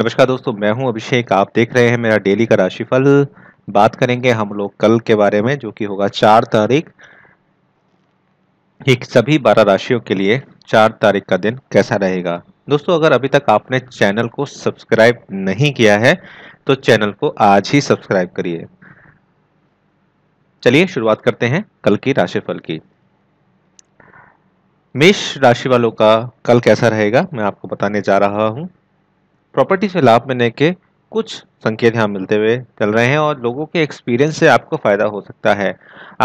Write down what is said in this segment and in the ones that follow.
नमस्कार दोस्तों मैं हूं अभिषेक आप देख रहे हैं मेरा डेली का राशिफल बात करेंगे हम लोग कल के बारे में जो कि होगा चार तारीख एक सभी बारह राशियों के लिए चार तारीख का दिन कैसा रहेगा दोस्तों अगर अभी तक आपने चैनल को सब्सक्राइब नहीं किया है तो चैनल को आज ही सब्सक्राइब करिए चलिए शुरुआत करते हैं कल की राशिफल की मेष राशि वालों का कल कैसा रहेगा मैं आपको बताने जा रहा हूं प्रॉपर्टी से लाभ मिलने के कुछ संकेत यहाँ मिलते हुए चल रहे हैं और लोगों के एक्सपीरियंस से आपको फ़ायदा हो सकता है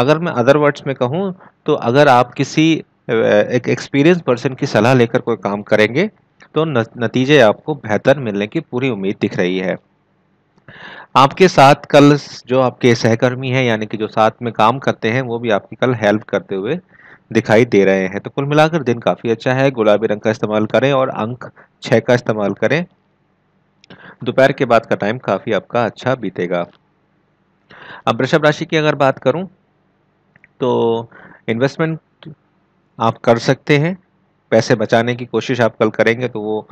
अगर मैं अदर वर्ड्स में कहूँ तो अगर आप किसी एक एक्सपीरियंस पर्सन की सलाह लेकर कोई काम करेंगे तो नतीजे आपको बेहतर मिलने की पूरी उम्मीद दिख रही है आपके साथ कल जो आपके सहकर्मी हैं यानी कि जो साथ में काम करते हैं वो भी आपकी कल हेल्प करते हुए दिखाई दे रहे हैं तो कुल मिलाकर दिन काफ़ी अच्छा है गुलाबी रंग का इस्तेमाल करें और अंक छः का इस्तेमाल करें दोपहर के बाद का टाइम काफ़ी आपका अच्छा बीतेगा अब वृषभ राशि की अगर बात करूं तो इन्वेस्टमेंट आप कर सकते हैं पैसे बचाने की कोशिश आप कल करेंगे तो वो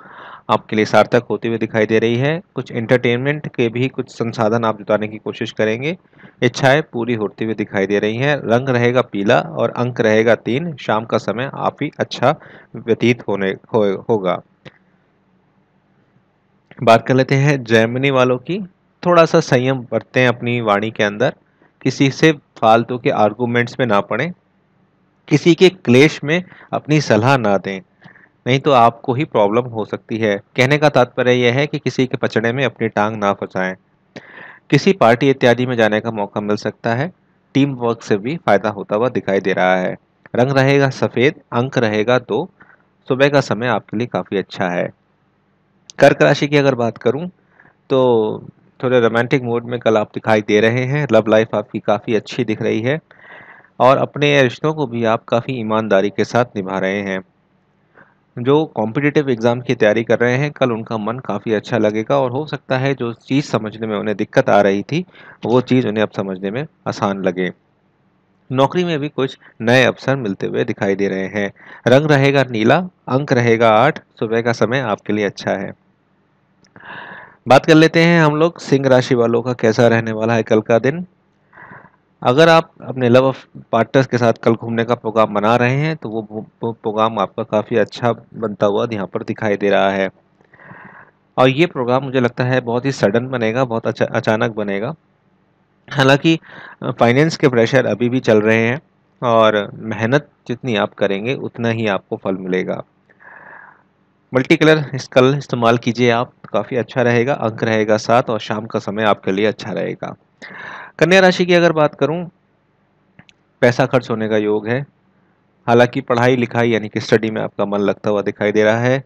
आपके लिए सार्थक होती हुई दिखाई दे रही है कुछ एंटरटेनमेंट के भी कुछ संसाधन आप जुटाने की कोशिश करेंगे इच्छाएं पूरी होती हुई दिखाई दे रही हैं रंग रहेगा पीला और अंक रहेगा तीन शाम का समय आप ही अच्छा व्यतीत होने हो, होगा बात कर लेते हैं जर्मनी वालों की थोड़ा सा संयम बरतें अपनी वाणी के अंदर किसी से फालतू के आर्गूमेंट्स में ना पड़ें किसी के क्लेश में अपनी सलाह ना दें नहीं तो आपको ही प्रॉब्लम हो सकती है कहने का तात्पर्य यह है कि किसी के पचड़े में अपनी टांग ना फंसाएं किसी पार्टी इत्यादि में जाने का मौका मिल सकता है टीम वर्क से भी फ़ायदा होता हुआ दिखाई दे रहा है रंग रहेगा सफ़ेद अंक रहेगा दो सुबह का समय आपके लिए काफ़ी अच्छा है कर्क राशि की अगर बात करूं तो थोड़े रोमांटिक मूड में कल आप दिखाई दे रहे हैं लव लाइफ आपकी काफ़ी अच्छी दिख रही है और अपने रिश्तों को भी आप काफ़ी ईमानदारी के साथ निभा रहे हैं जो कॉम्पिटिटिव एग्ज़ाम की तैयारी कर रहे हैं कल उनका मन काफ़ी अच्छा लगेगा और हो सकता है जो चीज़ समझने में उन्हें दिक्कत आ रही थी वो चीज़ उन्हें अब समझने में आसान लगे नौकरी में भी कुछ नए अवसर मिलते हुए दिखाई दे रहे हैं रंग रहेगा नीला अंक रहेगा आठ सुबह का समय आपके लिए अच्छा है बात कर लेते हैं हम लोग सिंह राशि वालों का कैसा रहने वाला है कल का दिन अगर आप अपने लव पार्टनर्स के साथ कल घूमने का प्रोग्राम बना रहे हैं तो वो प्रोग्राम आपका काफ़ी अच्छा बनता हुआ यहाँ पर दिखाई दे रहा है और ये प्रोग्राम मुझे लगता है बहुत ही सडन बनेगा बहुत अच्छा अचानक बनेगा हालांकि फाइनेंस के प्रेशर अभी भी चल रहे हैं और मेहनत जितनी आप करेंगे उतना ही आपको फल मिलेगा मल्टी कलर कल इस्तेमाल कीजिए आप काफ़ी अच्छा रहेगा अंक रहेगा साथ और शाम का समय आपके लिए अच्छा रहेगा कन्या राशि की अगर बात करूं पैसा खर्च होने का योग है हालांकि पढ़ाई लिखाई यानी कि स्टडी में आपका मन लगता हुआ दिखाई दे रहा है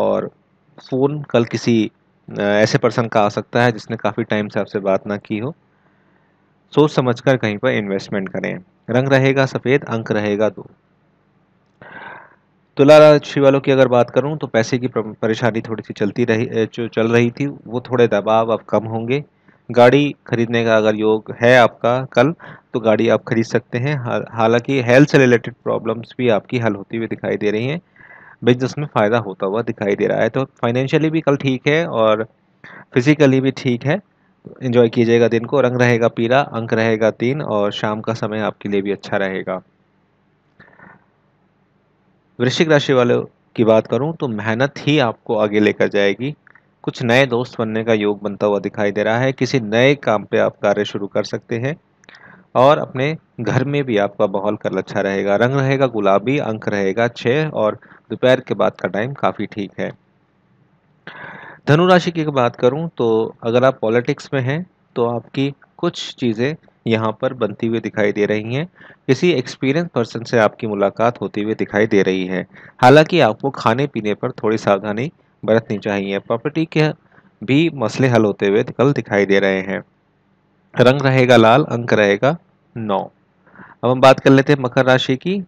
और फ़ोन कल किसी ऐसे पर्सन का आ सकता है जिसने काफ़ी टाइम से आपसे बात ना की हो सोच समझकर कहीं पर इन्वेस्टमेंट करें रंग रहेगा सफ़ेद अंक रहेगा दो तुला राशि वालों की अगर बात करूं तो पैसे की परेशानी थोड़ी सी चलती रही जो चल रही थी वो थोड़े दबाव अब कम होंगे गाड़ी खरीदने का अगर योग है आपका कल तो गाड़ी आप खरीद सकते हैं हालांकि हेल्थ से रिलेटेड प्रॉब्लम्स भी आपकी हल होती हुई दिखाई दे रही हैं बिजनेस में फ़ायदा होता हुआ दिखाई दे रहा है तो फाइनेंशियली भी कल ठीक है और फिजिकली भी ठीक है इन्जॉय कीजिएगा दिन को रंग रहेगा पीला अंक रहेगा तीन और शाम का समय आपके लिए भी अच्छा रहेगा वृश्चिक राशि वालों की बात करूं तो मेहनत ही आपको आगे लेकर जाएगी कुछ नए दोस्त बनने का योग बनता हुआ दिखाई दे रहा है किसी नए काम पे आप कार्य शुरू कर सकते हैं और अपने घर में भी आपका माहौल कल अच्छा रहेगा रंग रहेगा गुलाबी अंक रहेगा छः और दोपहर के बाद का टाइम काफ़ी ठीक है धनुराशि की बात करूं तो अगर आप पॉलिटिक्स में हैं तो आपकी कुछ चीज़ें यहाँ पर बनती हुई दिखाई दे रही हैं किसी एक्सपीरियंस पर्सन से आपकी मुलाकात होती हुई दिखाई दे रही है हालांकि आपको खाने पीने पर थोड़ी सावधानी बरतनी चाहिए प्रॉपर्टी के भी मसले हल होते हुए कल दिखाई दे रहे हैं रंग रहेगा लाल अंक रहेगा नौ अब हम बात कर लेते हैं मकर राशि की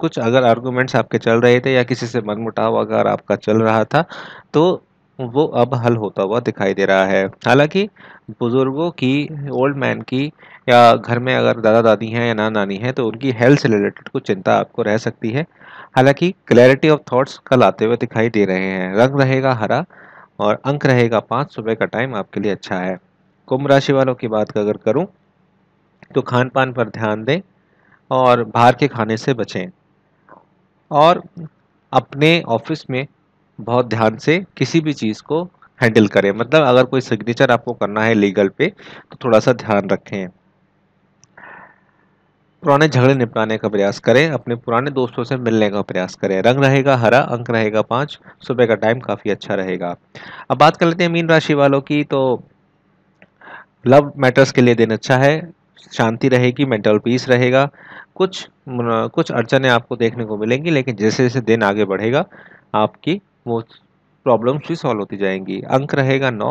कुछ अगर आर्गूमेंट्स आपके चल रहे थे या किसी से मनमुटाव अगर आपका चल रहा था तो वो अब हल होता हुआ दिखाई दे रहा है हालांकि बुज़ुर्गों की ओल्ड मैन की या घर में अगर दादा दादी हैं या नाना नानी हैं तो उनकी हेल्थ से रिलेटेड कुछ चिंता आपको रह सकती है हालांकि क्लैरिटी ऑफ थॉट्स कल आते हुए दिखाई दे रहे हैं रंग रहेगा हरा और अंक रहेगा पाँच सुबह का टाइम आपके लिए अच्छा है कुंभ राशि वालों की बात अगर करूँ तो खान पान पर ध्यान दें और बाहर के खाने से बचें और अपने ऑफिस में बहुत ध्यान से किसी भी चीज़ को हैंडल करें मतलब अगर कोई सिग्नेचर आपको करना है लीगल पे तो थोड़ा सा ध्यान रखें पुराने झगड़े निपटाने का प्रयास करें अपने पुराने दोस्तों से मिलने का प्रयास करें रंग रहेगा हरा अंक रहेगा पाँच सुबह का टाइम काफ़ी अच्छा रहेगा अब बात कर लेते हैं मीन राशि वालों की तो लव मैटर्स के लिए दिन अच्छा है शांति रहेगी मेंटल पीस रहेगा कुछ कुछ अड़चने आपको देखने को मिलेंगी लेकिन जैसे जैसे दिन आगे बढ़ेगा आपकी वो प्रॉब्लम्स भी सॉल्व होती जाएंगी अंक रहेगा नौ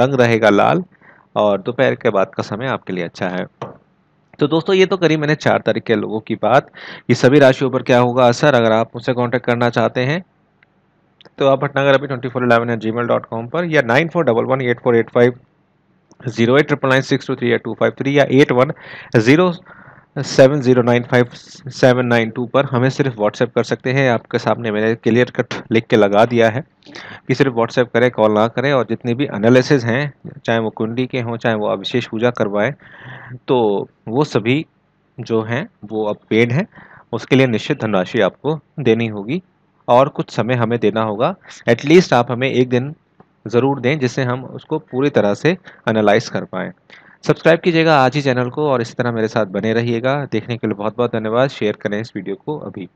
रंग रहेगा लाल और दोपहर के बाद का समय आपके लिए अच्छा है तो दोस्तों ये तो करी मैंने चार तारीख के लोगों की बात ये सभी राशियों पर क्या होगा असर अगर आप मुझसे कांटेक्ट करना चाहते हैं तो आप भटनागर अभी twenty four eleven eight Gmail dot com पर या nine four double one eight four eight five zero eight triple nine six two three eight two five three या eight one zero seven zero nine five seven nine two पर हमें सिर्फ WhatsApp कर सकते हैं आपके सामने मैंने क्लियर कट लिख के लगा दिया है कि सिर्फ व्हाट्सएप करें कॉल ना करें और जितने भी एनालिसिस हैं चाहे वो कुंडी के हों चाहे वो अभिशेष पूजा करवाएं तो वो सभी जो हैं वो अब पेड हैं उसके लिए निश्चित धनराशि आपको देनी होगी और कुछ समय हमें देना होगा एटलीस्ट आप हमें एक दिन ज़रूर दें जिससे हम उसको पूरी तरह से एनालाइज कर पाएँ सब्सक्राइब कीजिएगा आज ही चैनल को और इसी तरह मेरे साथ बने रहिएगा देखने के लिए बहुत बहुत धन्यवाद शेयर करें इस वीडियो को अभी